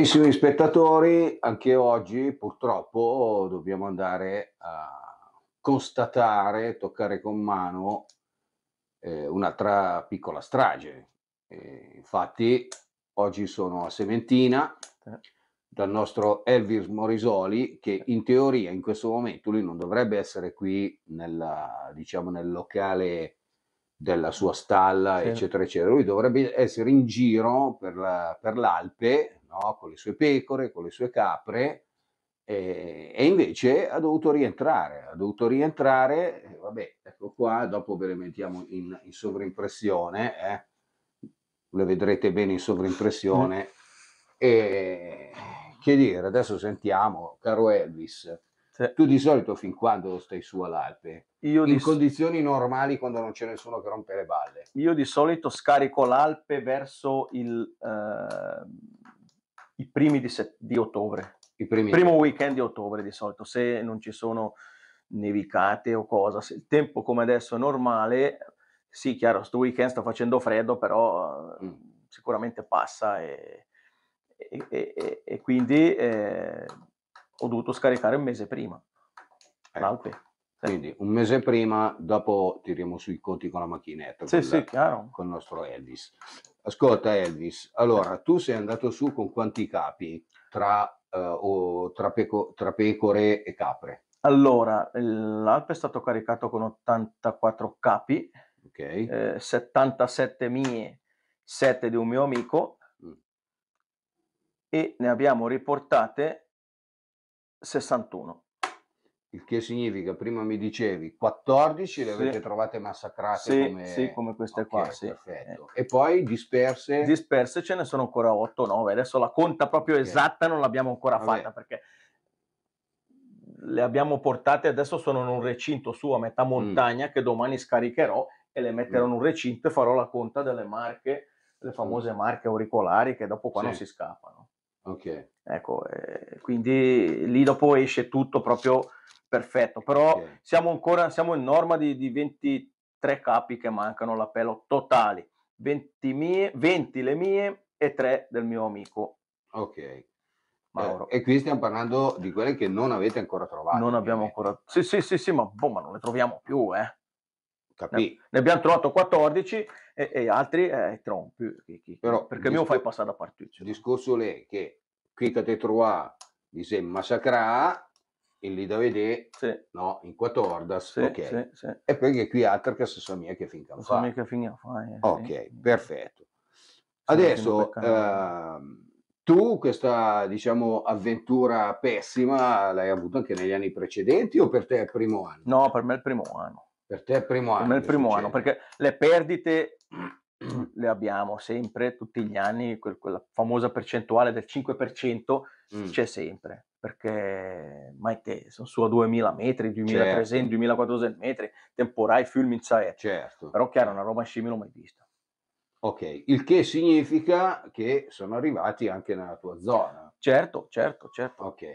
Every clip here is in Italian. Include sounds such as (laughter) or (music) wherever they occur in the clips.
Carissimi spettatori, anche oggi purtroppo dobbiamo andare a constatare, toccare con mano eh, un'altra piccola strage. E infatti oggi sono a Sementina dal nostro Elvis Morisoli che in teoria in questo momento lui non dovrebbe essere qui nella, diciamo, nel locale della sua stalla, sì. eccetera, eccetera. Lui dovrebbe essere in giro per, la, per l'Alpe, no? con le sue pecore, con le sue capre, e, e invece ha dovuto rientrare, ha dovuto rientrare, eh, vabbè, ecco qua, dopo ve le mettiamo in, in sovrimpressione, eh? le vedrete bene in sovrimpressione, e che dire, adesso sentiamo, caro Elvis, sì. tu di solito fin quando stai su all'Alpe? Io in condizioni normali quando non c'è nessuno che rompe le balle. Io di solito scarico l'Alpe verso il, eh, i primi di, set- di ottobre, il primo weekend di ottobre di solito, se non ci sono nevicate o cosa, se il tempo come adesso è normale, sì, chiaro, sto weekend sta facendo freddo, però mm. sicuramente passa e, e, e, e quindi eh, ho dovuto scaricare un mese prima. Ecco. L'Alpe. Quindi un mese prima, dopo tiriamo sui conti con la macchinetta. Sì, con, sì, la, con il nostro Elvis. Ascolta Elvis, allora tu sei andato su con quanti capi tra, uh, tra, peco, tra pecore e capre? Allora, l'Alpe è stato caricato con 84 capi, okay. eh, 77 mie, 7 di un mio amico mm. e ne abbiamo riportate 61. Il che significa, prima mi dicevi, 14 le avete trovate massacrate sì, come... Sì, come queste okay, qua, sì. Perfetto. E poi disperse? Disperse ce ne sono ancora 8, 9. Adesso la conta proprio okay. esatta non l'abbiamo ancora Vabbè. fatta perché le abbiamo portate, adesso sono in un recinto su a metà mm. montagna mm. che domani scaricherò e le metterò mm. in un recinto e farò la conta delle marche, le mm. famose mm. marche auricolari che dopo qua non si scappano. Ok. Ecco, eh, quindi lì dopo esce tutto proprio perfetto, però okay. siamo ancora, siamo in norma di, di 23 capi che mancano all'appello totali, 20, mie, 20 le mie e 3 del mio amico. Ok. Mauro. Eh, e qui stiamo parlando di quelle che non avete ancora trovato. Non abbiamo ancora... Sì, sì, sì, sì, ma, boh, ma non le troviamo più, eh. Capì. Ne, ne abbiamo trovato 14 e, e altri eh, trompio, Però perché mi fai passare da partita. Il discorso è che qui che te trova, mi sembra massacrare e lì da vedere sì. no, in Quattordas sì, ok sì, e perché qui altra che si sa mia che finca fa, sa che finca fa eh, ok perfetto adesso eh, tu questa diciamo avventura pessima l'hai avuta anche negli anni precedenti o per te è il primo anno no per me è il primo anno per te è il primo anno per me è il primo succede? anno perché le perdite (clears throat) le abbiamo sempre, tutti gli anni, quel, quella famosa percentuale del 5% mm. c'è sempre, perché mai te, sono su a 2000 metri, 2300, certo. 2400 metri, temporai, fiumi, certo. però chiaro, una roba in scimmia non mai vista. Ok, il che significa che sono arrivati anche nella tua zona. Certo, certo, certo. Ok.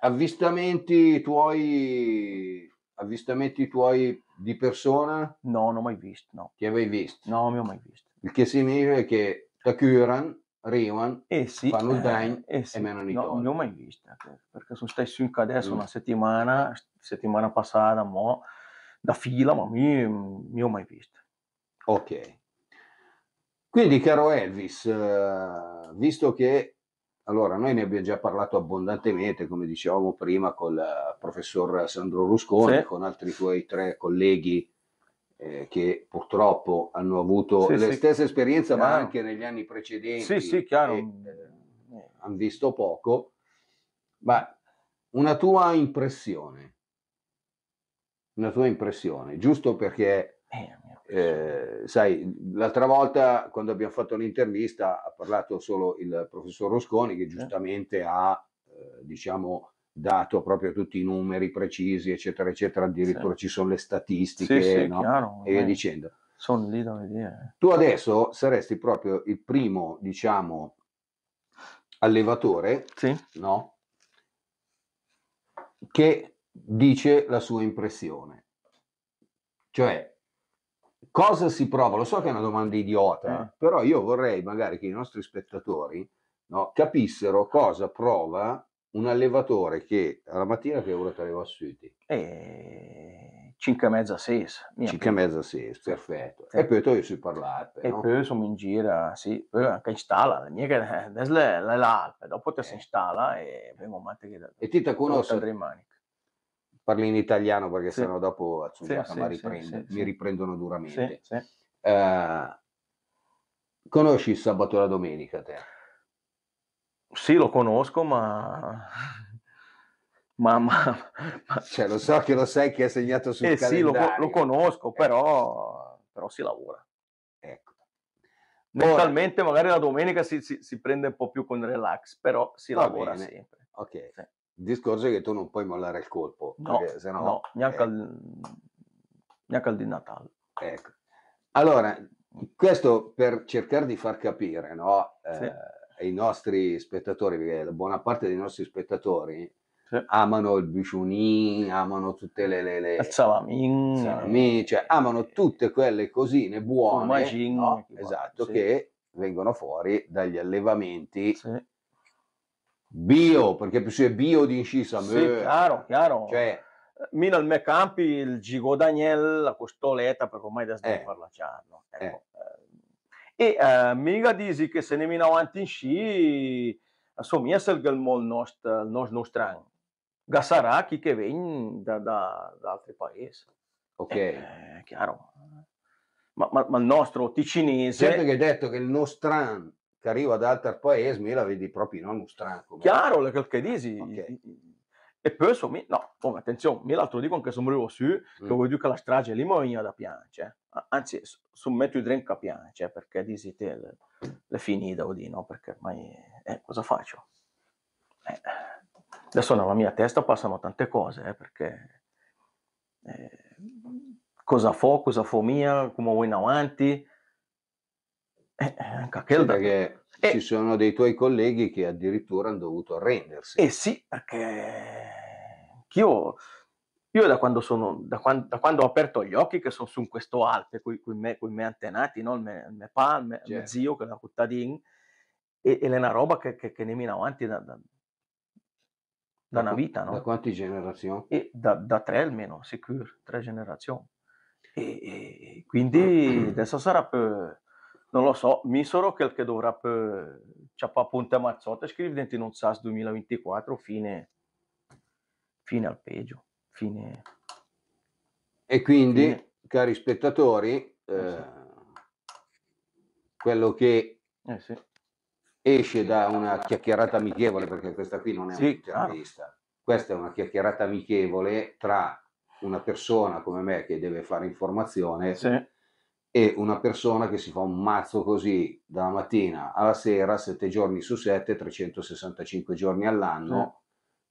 Avvistamenti tuoi avvistamenti tuoi di persona? No, non ho mai visto, no. Ti avevi visto? No, non mi ho mai visto. Il che significa che Takuran, Rewan, eh sì, fanno il dine eh, eh sì, e meno di No, non li ho mai visto, perché sono stesso in adesso mm. una settimana, settimana passata, mo, da fila, ma mi, mi ho mai visto. Ok. Quindi, caro Elvis, eh, visto che allora, noi ne abbiamo già parlato abbondantemente, come dicevamo prima, con il eh, professor Sandro Rusconi, sì. con altri tuoi tre colleghi eh, che purtroppo hanno avuto sì, le sì. stesse esperienze, chiaro. ma anche negli anni precedenti. Sì, sì, chiaro. Eh, hanno visto poco. Ma una tua impressione, una tua impressione, giusto perché... Eh, eh, sai, l'altra volta quando abbiamo fatto l'intervista ha parlato solo il professor Rosconi che giustamente ha, eh, diciamo, dato proprio tutti i numeri precisi, eccetera, eccetera, addirittura sì. ci sono le statistiche sì, sì, no? chiaro, e via dicendo. Sono lì dove dire. Tu adesso saresti proprio il primo, diciamo, allevatore, no? Che dice la sua impressione. Cioè, cosa si prova? Lo so che è una domanda idiota, eh. però io vorrei magari che i nostri spettatori no, capissero cosa prova un allevatore che alla mattina che ora ti arriva a suiti? E... Eh, 5 e mezza 6. 5 e mezza 6, perfetto. Sì. E poi tu si parlato. E no? poi sono in gira, sì, poi anche installa, la mia che l'alpe, (laughs) dopo te si eh. installa e vengo a che E ti te conosco, parli in italiano perché sì. sennò dopo Azzugliata sì, mi, riprende, mi riprendono duramente. Uh, conosci il sabato e la domenica te? Sì, lo conosco, ma... (laughs) ma, ma, ma... Cioè, lo so che lo sai che è segnato sul eh, calendario. Sì, lo, lo conosco, eh. però, però si lavora. Ecco. Mentalmente Ora... magari la domenica si, si, si, prende un po' più con relax, però si Va lavora bene. sempre. Ok. Sì. Il discorso è che tu non puoi mollare il colpo, no, sennò, no, neanche, eh, al, neanche al di Natale. Ecco. Allora, questo per cercare di far capire no, eh, sì. ai nostri spettatori, perché la buona parte dei nostri spettatori sì. amano il biciuni, amano tutte le, le, le salamin, salamin, eh, cioè amano eh, tutte quelle cosine buone no? esatto, sì. che vengono fuori dagli allevamenti sì. Bio, perché più si è bio di incisa. Sì, beh. chiaro, chiaro. Cioè, Mino al me campi il Gigo Daniel, la costoletta, perché ormai da eh. farla ciarno. Eh. Ecco. Eh. E eh, mica dici che se ne mina avanti in sci, assomiglia se il mol nostro, il nostro nostran. Gassarà chi che viene da, da, da, altri paesi. Ok. Eh, chiaro. Ma, ma, ma, il nostro ticinese... Certo che hai detto che il nostran che arriva da altri paesi, me la vedi proprio in uno strano. Chiaro, le calche disi. Okay. E poi mi, no, come attenzione, mi l'altro dico anche se morivo su, mm. che vuol dire che la strage lì mi da piangere. Eh. Anzi, su metto i drink a piangere, eh, perché disi te, le, le finita o di no, perché ormai, eh, cosa faccio? Eh, adesso nella mia testa passano tante cose, eh, perché... Eh, cosa fo, cosa fo mia, come vuoi in avanti, eh, eh, anche perché eh, ci sono dei tuoi colleghi che addirittura hanno dovuto arrendersi. Eh sì, perché io, io da, quando sono, da, quando, da, quando ho aperto gli occhi che sono su questo Alpe, con i miei antenati, no? il mio me pa, il mio certo. zio che era cittadino, e, è una roba che, che, che ne mina avanti da, da, da una vita. No? Da quante generazioni? E da, da tre almeno, sicuro, tre generazioni. E, e quindi mm. (clears throat) adesso sarà per non lo so, mi Misorok che dovrà per... ciappare punta mazzotta scrivere dentro in un SAS 2024 fine, fine al peggio. Fine... E quindi, fine. cari spettatori, eh, eh sì. quello che eh sì. esce da una chiacchierata amichevole, perché questa qui non è sì, un'intervista, questa è una chiacchierata amichevole tra una persona come me che deve fare informazione. Sì e una persona che si fa un mazzo così dalla mattina alla sera, 7 giorni su 7, 365 giorni all'anno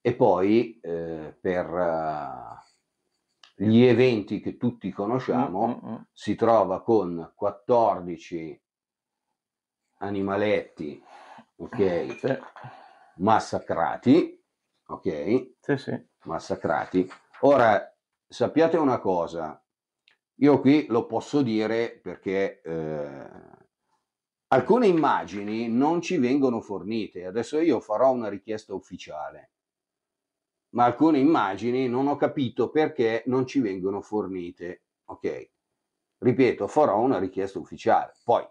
eh. e poi eh, per eh, gli eventi che tutti conosciamo mm-hmm. si trova con 14 animaletti, ok? Sì. Massacrati, ok? Sì, sì. Massacrati. Ora sappiate una cosa, io qui lo posso dire perché eh, alcune immagini non ci vengono fornite. Adesso io farò una richiesta ufficiale, ma alcune immagini non ho capito perché non ci vengono fornite. Ok, ripeto, farò una richiesta ufficiale. Poi,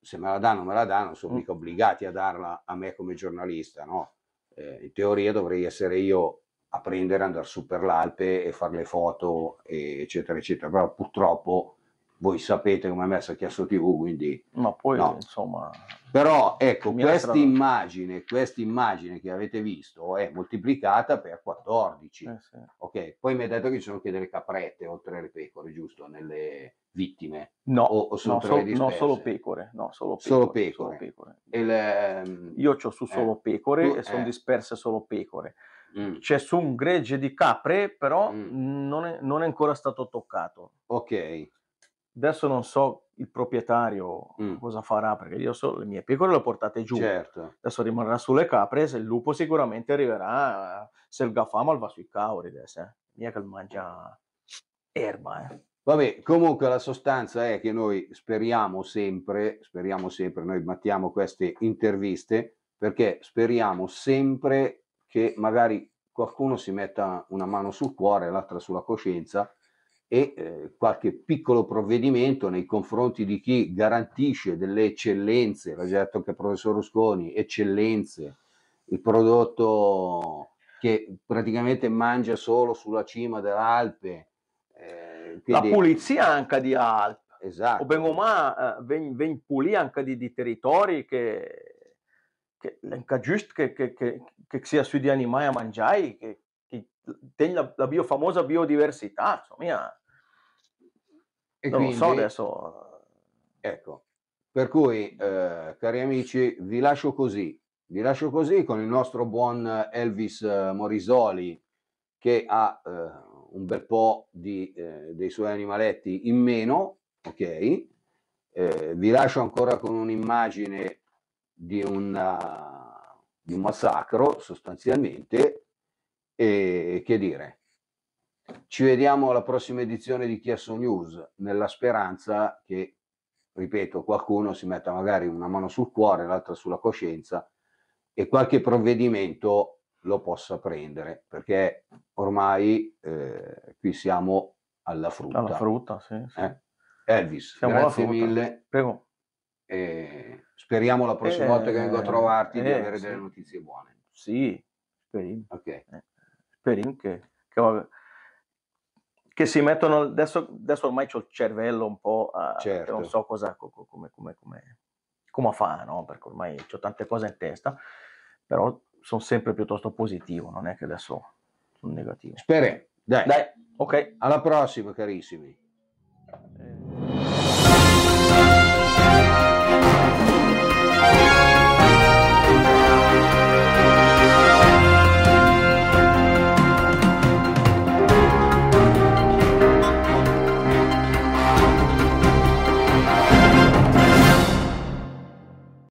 se me la danno, me la danno, sono mm. mica obbligati a darla a me come giornalista, no? Eh, in teoria dovrei essere io a prendere, andare su per l'Alpe e fare le foto, eccetera, eccetera. Però purtroppo voi sapete come è messa Chiasso TV, quindi... Ma poi, no. insomma... Però ecco, questa immagine, questa immagine che avete visto è moltiplicata per 14. Eh sì. Ok, poi mi ha detto che ci sono anche delle caprette oltre alle pecore, giusto? Nelle, vittime? No, o, o no, so, no, solo pecore. No, solo pecore. Solo pecore. Solo pecore. Le, um, Io ho su eh, solo pecore tu, e sono eh. disperse solo pecore. Mm. C'è su un gregge di capre, però mm. non, è, non, è, ancora stato toccato. Ok. Adesso non so il proprietario mm. cosa farà, perché io so, le mie pecore le ho portate giù. Certo. Adesso rimarrà sulle capre, se il lupo sicuramente arriverà, se il gafamal va sui cauri adesso. Eh. Mia che mangia erba, eh. Vabbè, comunque la sostanza è che noi speriamo sempre, speriamo sempre, noi battiamo queste interviste perché speriamo sempre che magari qualcuno si metta una mano sul cuore, l'altra sulla coscienza e eh, qualche piccolo provvedimento nei confronti di chi garantisce delle eccellenze, l'ha detto anche il professor Rusconi, eccellenze, il prodotto che praticamente mangia solo sulla cima dell'Alpe. Eh, quindi... La pulizia anche di Alp. Esatto. O ben o male, eh, ven, anche di, di, territori che, che anche giusto che, che, che, sia sui di animali a mangiare, che, che la, la bio, famosa biodiversità, insomma. Eh. E non quindi, lo so adesso. Ecco, per cui, eh, cari amici, vi lascio così. Vi lascio così con il nostro buon Elvis eh, Morisoli che ha eh, un bel po' di, eh, dei suoi animaletti in meno, ok? Eh, vi lascio ancora con un'immagine di, una, di un massacro sostanzialmente e che dire, ci vediamo alla prossima edizione di Chiasso News nella speranza che, ripeto, qualcuno si metta magari una mano sul cuore, l'altra sulla coscienza e qualche provvedimento lo possa prendere, perché ormai eh, qui siamo alla frutta. Alla frutta, sì. sì. Eh? Elvis, siamo grazie mille. Prego. E speriamo la prossima eh, volta che vengo a trovarti di eh, avere sì. delle notizie buone. Sì, speriamo. Okay. Eh, speriamo che, che, che, si mettono... Adesso, adesso ormai ho il cervello un po'... A, certo. Non so cosa, come, come, come, come fa, no? Perché ormai ho tante cose in testa, però sono sempre piuttosto positivo, non è che adesso sono negativo. Speriamo. Dai. Dai. Ok. Alla prossima, carissimi. Eh,